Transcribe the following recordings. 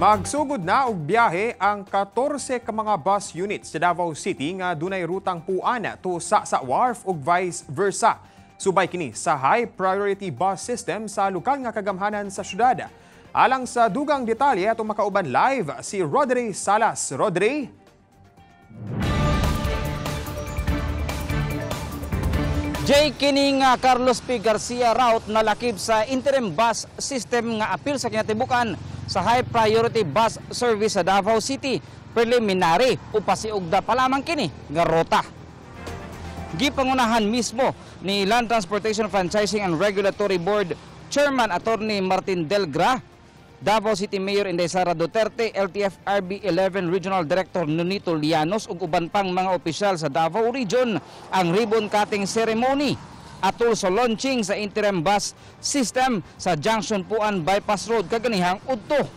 Magsugod na og biyahe ang 14 ka mga bus units sa Davao City nga dunay rutang puana to sa sa wharf ug vice versa. Subay kini sa high priority bus system sa lokal nga kagamhanan sa syudad. Alang sa dugang detalye atong makauban live si Rodri Salas. Rodri, Jay Kining uh, Carlos P. Garcia route nalakip sa interim bus system nga apil sa kinatibukan sa high priority bus service sa Davao City. Preliminary, upasiugda pa lamang kini nga rota. Gipangunahan mismo ni Land Transportation Franchising and Regulatory Board Chairman Attorney Martin Delgra Davao City Mayor Inday Sara Duterte, LTFRB 11 Regional Director Nonito Lianos ug uban pang mga opisyal sa Davao Region ang ribbon cutting ceremony atul also launching sa interim bus system sa Junction Puan Bypass Road kaganihang udto.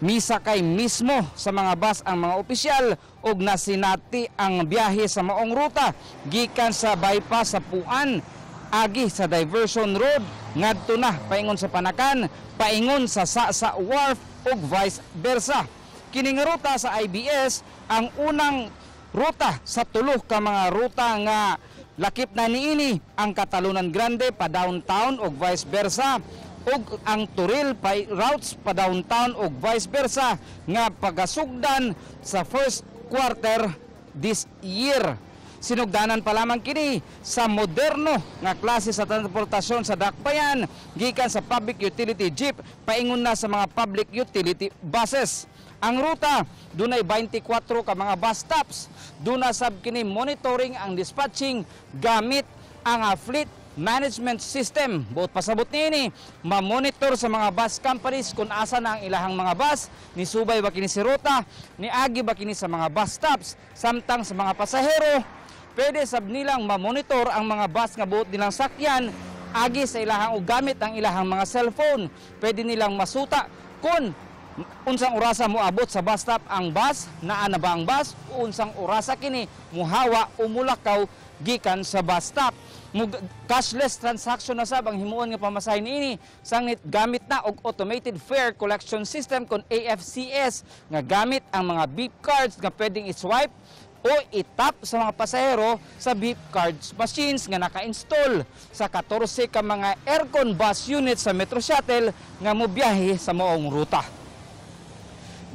Misa kay mismo sa mga bus ang mga opisyal og nasinati ang biyahe sa maong ruta gikan sa bypass sa Puan agi sa Diversion Road ngadto na paingon sa Panakan, paingon sa Sasa Wharf ug vice versa. Kining ruta sa IBS ang unang ruta sa tulo ka mga ruta nga Lakip na niini ang Katalunan Grande pa downtown o vice versa ug ang Turil pa routes pa downtown o vice versa nga pagasugdan sa first quarter this year sinugdanan pa lamang kini sa moderno nga klase sa transportasyon sa dakbayan gikan sa public utility jeep paingon na sa mga public utility buses. Ang ruta dunay 24 ka mga bus stops. Duna sab kini monitoring ang dispatching gamit ang fleet management system. Buot pasabot niini ma-monitor sa mga bus companies kun asa na ang ilahang mga bus, ni subay ba kini si ruta, ni agi ba kini sa mga bus stops, samtang sa mga pasahero, pwede sab nilang mamonitor ang mga bus nga buot nilang sakyan agi sa ilahang o gamit ang ilahang mga cellphone. Pwede nilang masuta kun unsang orasa moabot sa bus stop ang bus, naa na ba ang bus, unsang orasa kini muhawa o mulakaw gikan sa bus stop. Mug cashless transaction na sab ang himuon nga pamasahin ini sangit gamit na og automated fare collection system kon AFCS nga gamit ang mga beep cards nga pwedeng i-swipe o itap sa mga pasahero sa beep cards machines nga naka-install sa 14 ka mga aircon bus unit sa Metro Shuttle nga mubiyahe sa maong ruta.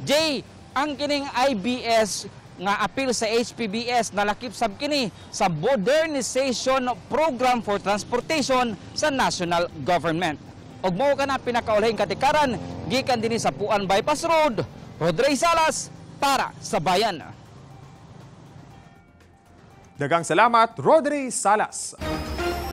J, ang kining IBS nga apil sa HPBS nalakip sab kini sa modernization program for transportation sa national government. Og mao kana pinakaulahing katikaran gikan dinhi sa Puan Bypass Road, Rodrey Salas para sa bayan. Dagang salamat, Rodri Salas.